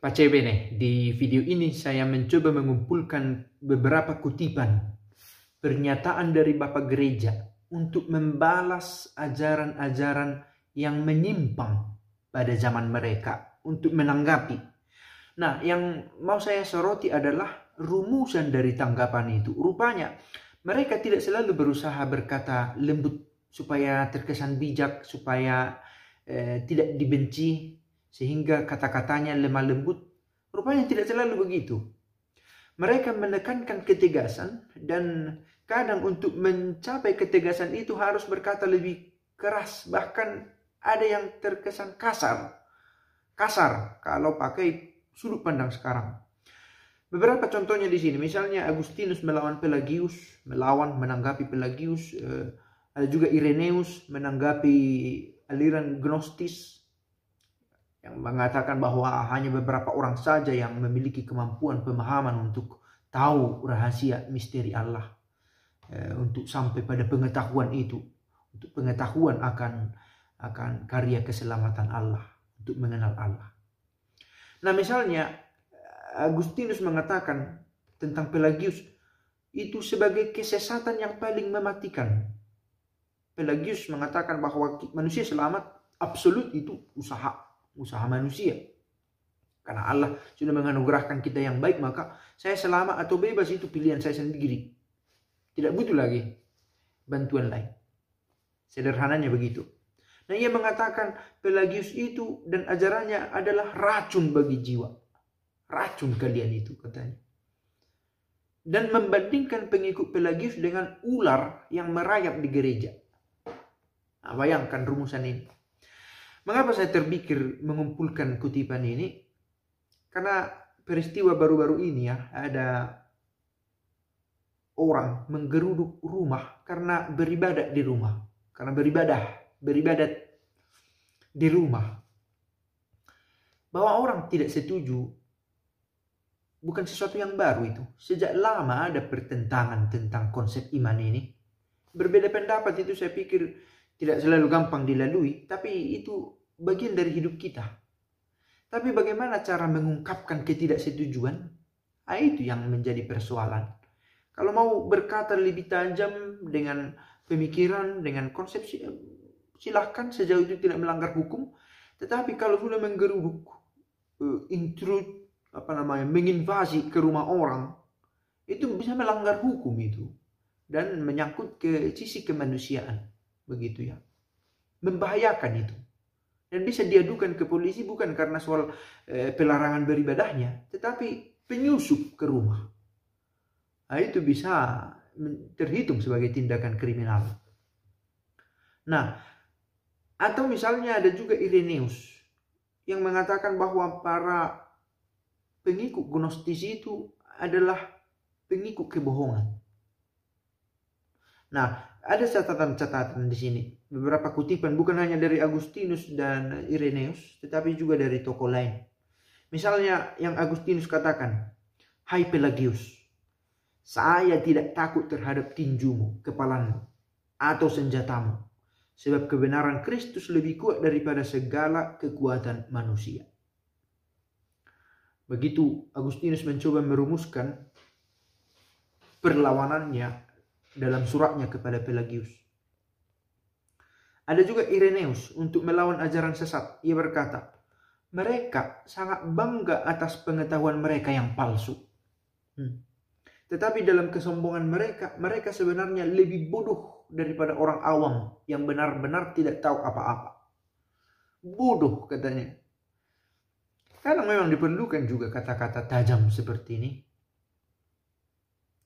Pak CB nih, di video ini saya mencoba mengumpulkan beberapa kutipan pernyataan dari Bapak Gereja untuk membalas ajaran-ajaran yang menyimpang pada zaman mereka untuk menanggapi. Nah, yang mau saya soroti adalah rumusan dari tanggapan itu. Rupanya mereka tidak selalu berusaha berkata lembut supaya terkesan bijak, supaya eh, tidak dibenci sehingga kata-katanya lemah lembut. Rupanya tidak selalu begitu. Mereka menekankan ketegasan dan kadang untuk mencapai ketegasan itu harus berkata lebih keras, bahkan ada yang terkesan kasar. Kasar kalau pakai sudut pandang sekarang. Beberapa contohnya di sini, misalnya Agustinus melawan Pelagius, melawan menanggapi Pelagius, eh, ada juga Ireneus menanggapi aliran Gnostis, yang mengatakan bahwa hanya beberapa orang saja yang memiliki kemampuan pemahaman untuk tahu rahasia misteri Allah eh, untuk sampai pada pengetahuan itu untuk pengetahuan akan akan karya keselamatan Allah untuk mengenal Allah. Nah misalnya eh, Agustinus mengatakan tentang Pelagius itu sebagai kesesatan yang paling mematikan. Pelagius mengatakan bahwa manusia selamat absolut itu usaha usaha manusia. Karena Allah sudah menganugerahkan kita yang baik, maka saya selama atau bebas itu pilihan saya sendiri. Tidak butuh lagi bantuan lain. Sederhananya begitu. Nah ia mengatakan Pelagius itu dan ajarannya adalah racun bagi jiwa. Racun kalian itu katanya. Dan membandingkan pengikut Pelagius dengan ular yang merayap di gereja. Nah, bayangkan rumusan ini. Mengapa saya terpikir mengumpulkan kutipan ini? Karena peristiwa baru-baru ini ya, ada orang menggeruduk rumah karena beribadah di rumah. Karena beribadah, beribadat di rumah. Bahwa orang tidak setuju bukan sesuatu yang baru itu. Sejak lama ada pertentangan tentang konsep iman ini. Berbeda pendapat itu saya pikir tidak selalu gampang dilalui, tapi itu bagian dari hidup kita. Tapi bagaimana cara mengungkapkan ketidaksetujuan? Nah, itu yang menjadi persoalan. Kalau mau berkata lebih tajam dengan pemikiran, dengan konsepsi, silahkan sejauh itu tidak melanggar hukum. Tetapi kalau sudah menggeruduk, eh, intrude, apa namanya, menginvasi ke rumah orang, itu bisa melanggar hukum itu dan menyangkut ke sisi kemanusiaan begitu ya. Membahayakan itu. Dan bisa diadukan ke polisi bukan karena soal eh, pelarangan beribadahnya, tetapi penyusup ke rumah. Nah, itu bisa terhitung sebagai tindakan kriminal. Nah, atau misalnya ada juga Irenaeus yang mengatakan bahwa para pengikut gnostisi itu adalah pengikut kebohongan. Nah, ada catatan-catatan di sini. Beberapa kutipan bukan hanya dari Agustinus dan Ireneus tetapi juga dari tokoh lain. Misalnya yang Agustinus katakan, Hai Pelagius, saya tidak takut terhadap tinjumu, kepalamu, atau senjatamu. Sebab kebenaran Kristus lebih kuat daripada segala kekuatan manusia. Begitu Agustinus mencoba merumuskan perlawanannya dalam suratnya kepada Pelagius. Ada juga Ireneus untuk melawan ajaran sesat. Ia berkata, mereka sangat bangga atas pengetahuan mereka yang palsu. Hmm. Tetapi dalam kesombongan mereka, mereka sebenarnya lebih bodoh daripada orang awam yang benar-benar tidak tahu apa-apa. Bodoh katanya. Karena memang diperlukan juga kata-kata tajam seperti ini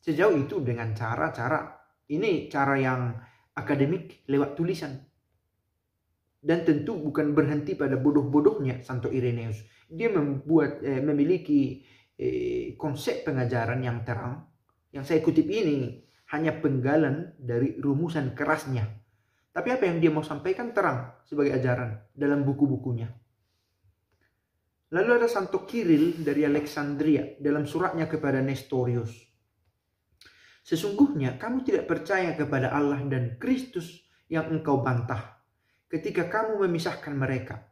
sejauh itu dengan cara-cara ini cara yang akademik lewat tulisan. Dan tentu bukan berhenti pada bodoh-bodohnya Santo Ireneus. Dia membuat eh, memiliki eh, konsep pengajaran yang terang. Yang saya kutip ini hanya penggalan dari rumusan kerasnya. Tapi apa yang dia mau sampaikan terang sebagai ajaran dalam buku-bukunya. Lalu ada Santo Kiril dari Alexandria dalam suratnya kepada Nestorius Sesungguhnya kamu tidak percaya kepada Allah dan Kristus yang engkau bantah ketika kamu memisahkan mereka.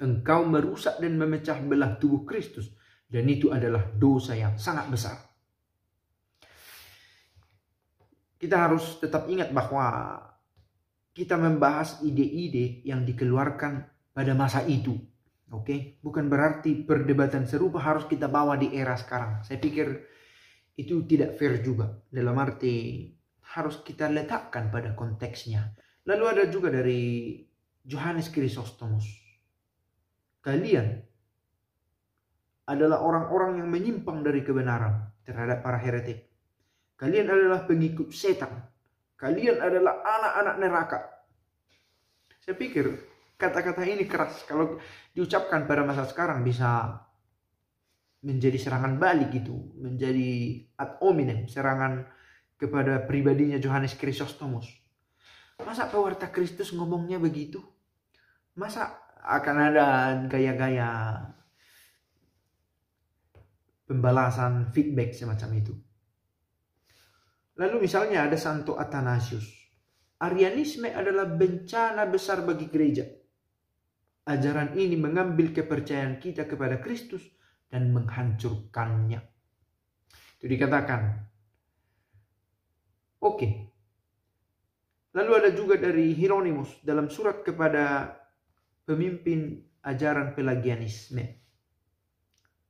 Engkau merusak dan memecah belah tubuh Kristus dan itu adalah dosa yang sangat besar. Kita harus tetap ingat bahwa kita membahas ide-ide yang dikeluarkan pada masa itu Oke, okay? bukan berarti perdebatan serupa harus kita bawa di era sekarang. Saya pikir itu tidak fair juga dalam arti harus kita letakkan pada konteksnya. Lalu ada juga dari Johannes Chrysostomus. Kalian adalah orang-orang yang menyimpang dari kebenaran terhadap para heretik. Kalian adalah pengikut setan. Kalian adalah anak-anak neraka. Saya pikir kata-kata ini keras kalau diucapkan pada masa sekarang bisa menjadi serangan balik gitu, menjadi ad hominem, serangan kepada pribadinya Johannes Chrysostomus. Masa pewarta Kristus ngomongnya begitu? Masa akan ada gaya-gaya pembalasan feedback semacam itu? Lalu misalnya ada Santo Athanasius. Arianisme adalah bencana besar bagi gereja. Ajaran ini mengambil kepercayaan kita kepada Kristus dan menghancurkannya. Itu dikatakan. Oke. Lalu ada juga dari Hieronymus dalam surat kepada pemimpin ajaran Pelagianisme.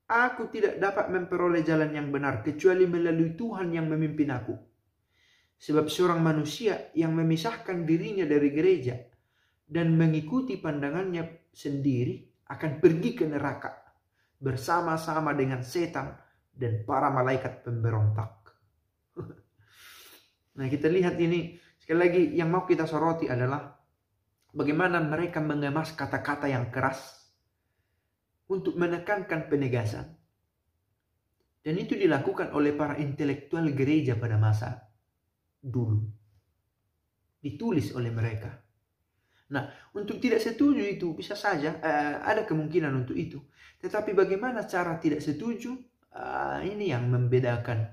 Aku tidak dapat memperoleh jalan yang benar kecuali melalui Tuhan yang memimpin aku. Sebab seorang manusia yang memisahkan dirinya dari gereja dan mengikuti pandangannya sendiri akan pergi ke neraka bersama-sama dengan setan dan para malaikat pemberontak. Nah, kita lihat ini sekali lagi yang mau kita soroti adalah bagaimana mereka mengemas kata-kata yang keras untuk menekankan penegasan. Dan itu dilakukan oleh para intelektual gereja pada masa dulu. Ditulis oleh mereka. Nah, untuk tidak setuju itu bisa saja uh, ada kemungkinan untuk itu. Tetapi bagaimana cara tidak setuju? Uh, ini yang membedakan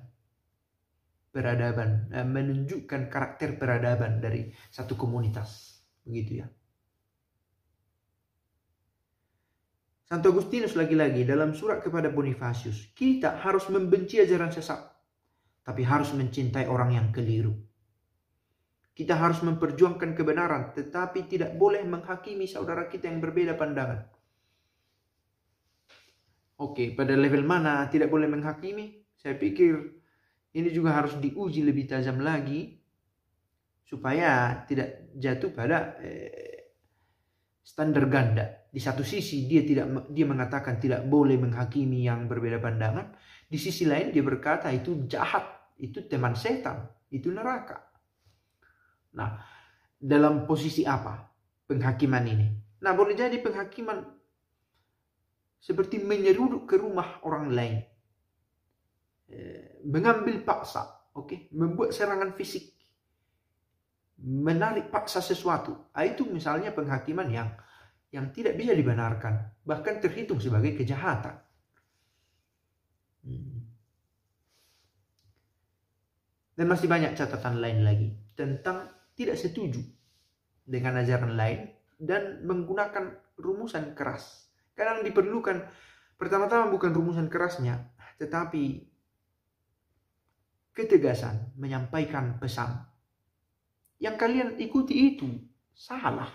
peradaban, uh, menunjukkan karakter peradaban dari satu komunitas. Begitu ya. Santo Agustinus lagi-lagi dalam surat kepada Bonifasius, kita harus membenci ajaran sesat, tapi harus mencintai orang yang keliru. Kita harus memperjuangkan kebenaran, tetapi tidak boleh menghakimi saudara kita yang berbeda pandangan. Oke, pada level mana tidak boleh menghakimi? Saya pikir ini juga harus diuji lebih tajam lagi supaya tidak jatuh pada eh, standar ganda. Di satu sisi dia tidak dia mengatakan tidak boleh menghakimi yang berbeda pandangan, di sisi lain dia berkata itu jahat, itu teman setan, itu neraka. Nah, dalam posisi apa penghakiman ini? Nah, boleh jadi penghakiman seperti menyeruduk ke rumah orang lain. Eh, mengambil paksa, okay? membuat serangan fisik. Menarik paksa sesuatu. Ah, itu misalnya penghakiman yang yang tidak bisa dibenarkan, bahkan terhitung sebagai kejahatan. Hmm. Dan masih banyak catatan lain lagi tentang tidak setuju dengan ajaran lain dan menggunakan rumusan keras. Kadang diperlukan pertama-tama bukan rumusan kerasnya, tetapi ketegasan menyampaikan pesan. Yang kalian ikuti itu salah.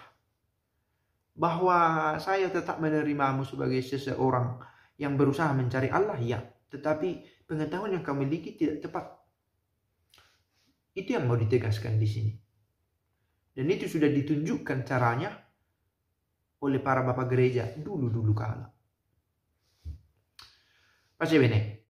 Bahwa saya tetap menerimamu sebagai seseorang yang berusaha mencari Allah, ya. Tetapi pengetahuan yang kamu miliki tidak tepat. Itu yang mau ditegaskan di sini. Dan itu sudah ditunjukkan caranya oleh para bapak gereja dulu-dulu kala. Pace bene.